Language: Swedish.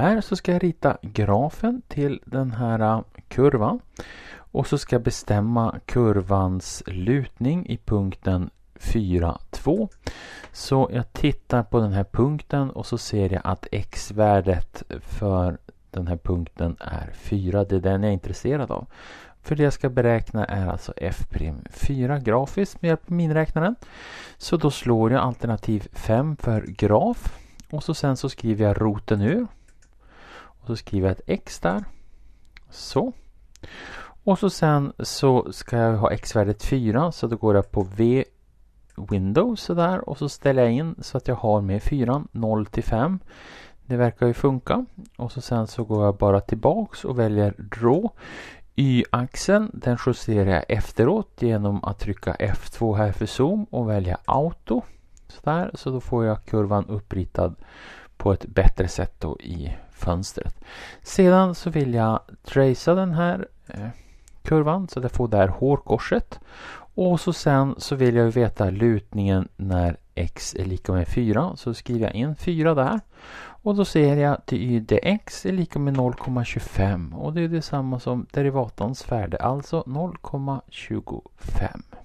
här så ska jag rita grafen till den här äh, kurvan. Och så ska jag bestämma kurvans lutning i punkten 4,2. Så jag tittar på den här punkten och så ser jag att x-värdet för den här punkten är 4. Det är den jag är intresserad av. För det jag ska beräkna är alltså f'4 grafiskt med hjälp av miniräknaren. Så då slår jag alternativ 5 för graf och så sen så skriver jag roten ur och så skriver jag ett x där. Så. Och så sen så ska jag ha x-värdet 4 så då går jag på V Windows sådär och så ställer jag in så att jag har med 4 0 till 5. Det verkar ju funka. Och så sen så går jag bara tillbaks och väljer Draw. Y-axeln den justerar jag efteråt genom att trycka F2 här för zoom och välja Auto. Sådär, så då får jag kurvan uppritad på ett bättre sätt då i fönstret. Sedan så vill jag tracea den här eh, kurvan så att jag får det här hårkorset. Och så sen så vill jag veta lutningen när x är lika med 4 så skriver jag in 4 där. Och då ser jag att dx är lika med 0,25 och det är detsamma som derivatans värde alltså 0,25.